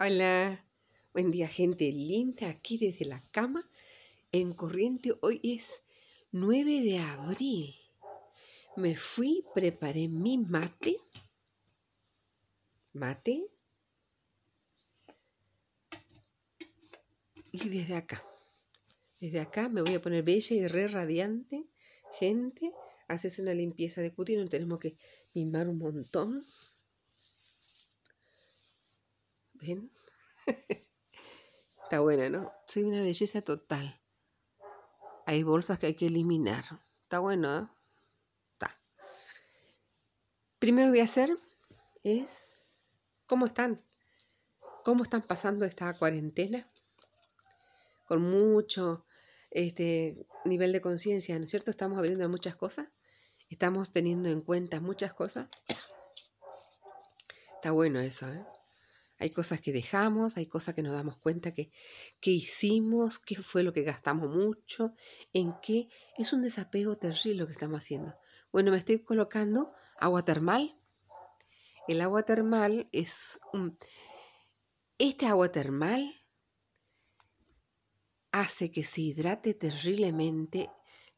Hola, buen día gente linda, aquí desde la cama en corriente. Hoy es 9 de abril. Me fui, preparé mi mate. Mate. Y desde acá, desde acá me voy a poner bella y re radiante. Gente, haces una limpieza de cutis, no tenemos que mimar un montón. Está buena, ¿no? Soy una belleza total. Hay bolsas que hay que eliminar. Está bueno, ¿eh? Está. Primero voy a hacer es cómo están. ¿Cómo están pasando esta cuarentena? Con mucho este, nivel de conciencia, ¿no es cierto? Estamos abriendo muchas cosas. Estamos teniendo en cuenta muchas cosas. Está bueno eso, ¿eh? Hay cosas que dejamos, hay cosas que nos damos cuenta que, que hicimos, qué fue lo que gastamos mucho, en qué. Es un desapego terrible lo que estamos haciendo. Bueno, me estoy colocando agua termal. El agua termal es un... Este agua termal hace que se hidrate terriblemente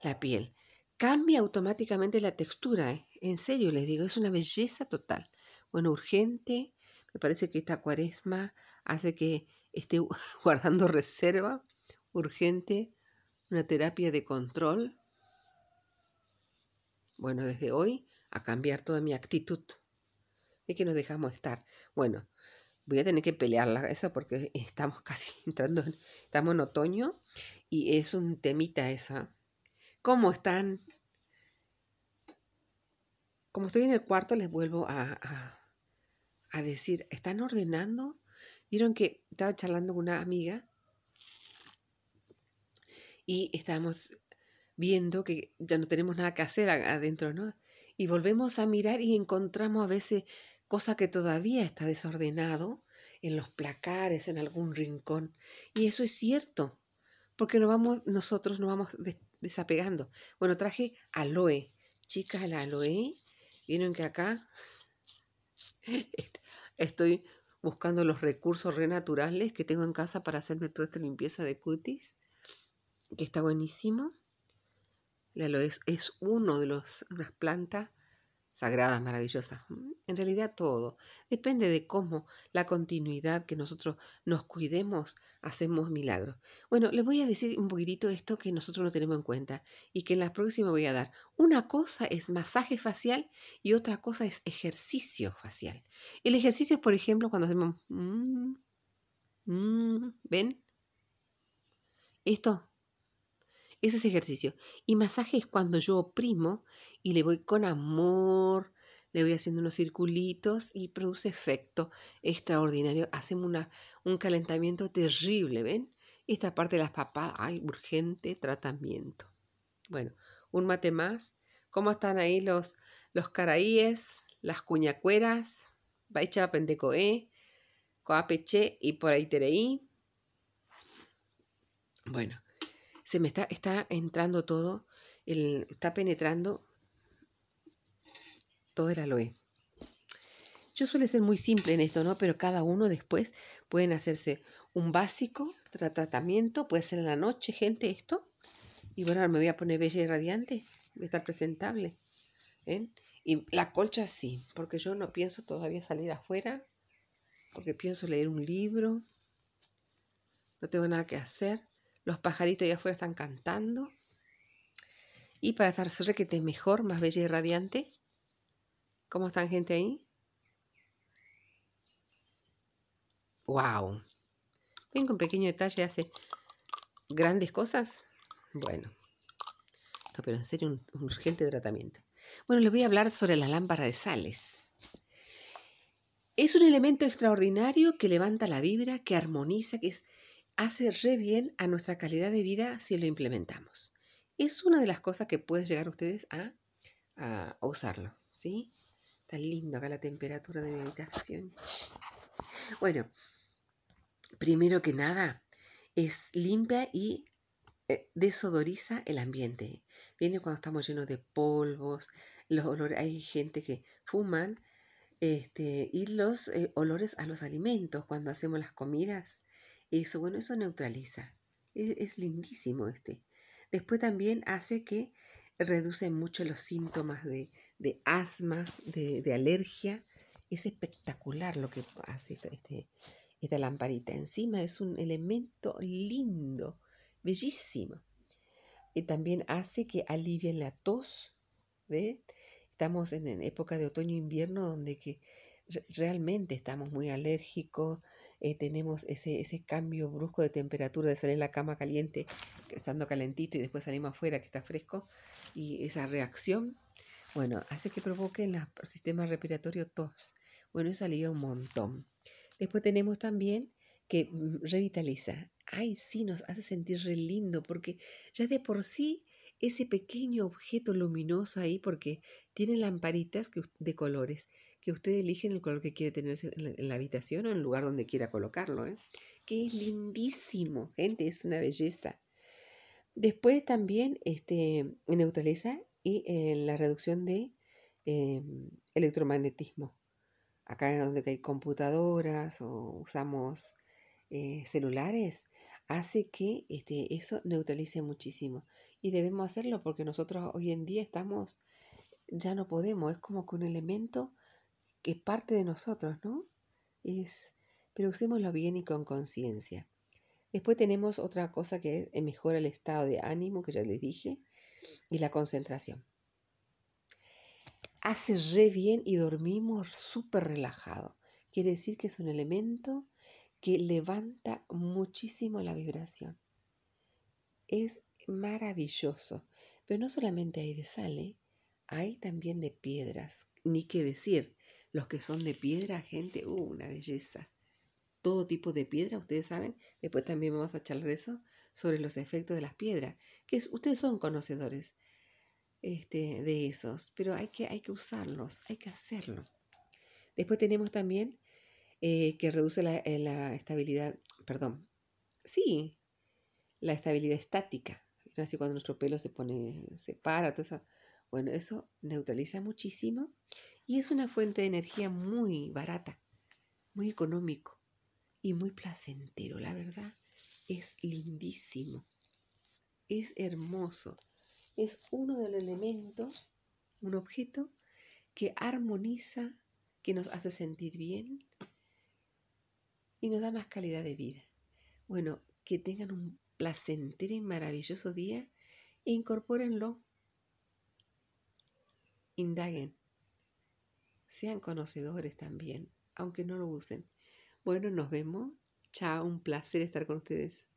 la piel. Cambia automáticamente la textura, ¿eh? en serio les digo, es una belleza total. Bueno, urgente, me parece que esta cuaresma hace que esté guardando reserva urgente, una terapia de control. Bueno, desde hoy a cambiar toda mi actitud. Es que nos dejamos estar. Bueno, voy a tener que pelearla esa porque estamos casi entrando, estamos en otoño y es un temita esa. ¿Cómo están? Como estoy en el cuarto, les vuelvo a a decir, ¿están ordenando? Vieron que estaba charlando con una amiga y estábamos viendo que ya no tenemos nada que hacer adentro, ¿no? Y volvemos a mirar y encontramos a veces cosas que todavía está desordenado en los placares, en algún rincón. Y eso es cierto, porque no vamos, nosotros nos vamos desapegando. Bueno, traje aloe. Chicas, la aloe, vieron que acá Estoy buscando los recursos renaturales que tengo en casa para hacerme toda esta limpieza de cutis, que está buenísimo. La es uno de los, plantas sagradas, maravillosas. En realidad todo. Depende de cómo la continuidad que nosotros nos cuidemos, hacemos milagros. Bueno, les voy a decir un poquitito esto que nosotros no tenemos en cuenta y que en la próxima voy a dar. Una cosa es masaje facial y otra cosa es ejercicio facial. El ejercicio es, por ejemplo, cuando hacemos... Mm, mm, ¿Ven? Esto ese es ejercicio. Y masaje es cuando yo oprimo y le voy con amor, le voy haciendo unos circulitos y produce efecto extraordinario. Hacemos un calentamiento terrible, ¿ven? Esta parte de las papadas, hay urgente tratamiento. Bueno, un mate más. ¿Cómo están ahí los, los caraíes, las cuñacueras, Baicha Pentecoé, Coapeche y por ahí Tereí? Bueno, se me está, está entrando todo, el, está penetrando todo el aloe. Yo suele ser muy simple en esto, ¿no? Pero cada uno después pueden hacerse un básico tratamiento, puede ser en la noche, gente, esto. Y bueno, ahora me voy a poner bella y radiante, voy a estar presentable. Y la colcha sí, porque yo no pienso todavía salir afuera, porque pienso leer un libro, no tengo nada que hacer los pajaritos allá afuera están cantando. Y para estar es mejor, más bella y radiante. ¿Cómo están gente ahí? ¡Wow! Ven con pequeño detalle hace grandes cosas. Bueno. No, pero en serio, un urgente tratamiento. Bueno, les voy a hablar sobre la lámpara de sales. Es un elemento extraordinario que levanta la vibra, que armoniza, que es hace re bien a nuestra calidad de vida si lo implementamos. Es una de las cosas que pueden llegar ustedes a, usarlo, ¿sí? Tan lindo acá la temperatura de mi habitación. Bueno, primero que nada, es limpia y eh, desodoriza el ambiente. Viene cuando estamos llenos de polvos, los olores, hay gente que fuman, este, y los eh, olores a los alimentos cuando hacemos las comidas eso, bueno, eso neutraliza. E-, es, lindísimo este. Después también hace que reduce mucho los síntomas de, asma, de, alergia. Es espectacular lo que hace este, esta lamparita. Encima es un elemento lindo, bellísimo. Y también hace que alivien la tos. ¿ve? Estamos en, en época de otoño-invierno donde que realmente estamos muy alérgicos, eh, tenemos ese, cambio brusco de temperatura, de salir en la cama caliente, estando calentito y después salimos afuera que está fresco, y esa reacción, bueno, hace que provoque en el sistema respiratorio tos. Bueno, eso alivia un montón. Después tenemos también que mm, revitaliza. Ay, sí, nos hace sentir re lindo porque ya de por sí ese pequeño objeto luminoso ahí porque tiene lamparitas de colores que usted elige el color que quiere tener en la, habitación o en el lugar donde quiera colocarlo, ¿eh? que es lindísimo, gente, es una belleza. Después también este, neutraliza y eh, la reducción de em, electromagnetismo. Acá donde hay computadoras o usamos eh, celulares, hace que este, eso neutralice muchísimo. Y debemos hacerlo porque nosotros hoy en día estamos, ya no podemos, es como que un elemento que parte de nosotros, ¿no? Es, pero usémoslo bien y con conciencia. Después tenemos otra cosa que mejora el estado de ánimo, que ya les dije, y la concentración. Hace re bien y dormimos súper relajado. Quiere decir que es un elemento que levanta muchísimo la vibración. Es maravilloso, pero no solamente hay de sale. hay también de piedras, ni qué decir, los que son de piedra, gente, uh, una belleza. Todo tipo de piedra, ustedes saben, después también vamos a charlar eso, sobre los efectos de las piedras, que ustedes son conocedores este, de esos, pero hay que, hay que usarlos, hay que hacerlo. Después tenemos también eh, que reduce eh, la, estabilidad, perdón, sí, la estabilidad estática. Así cuando nuestro pelo se pone, se para, todo eso. Bueno, eso neutraliza muchísimo y es una fuente de energía muy barata, muy económico y muy placentero, la verdad. Es lindísimo, es hermoso, es uno de los elementos, un objeto que armoniza, que nos hace sentir bien, y nos da más calidad de vida. Bueno, que tengan un placentero y maravilloso día e incorpórenlo. Indaguen. Sean conocedores también, aunque no lo usen. Bueno, nos vemos. Chao, un placer estar con ustedes.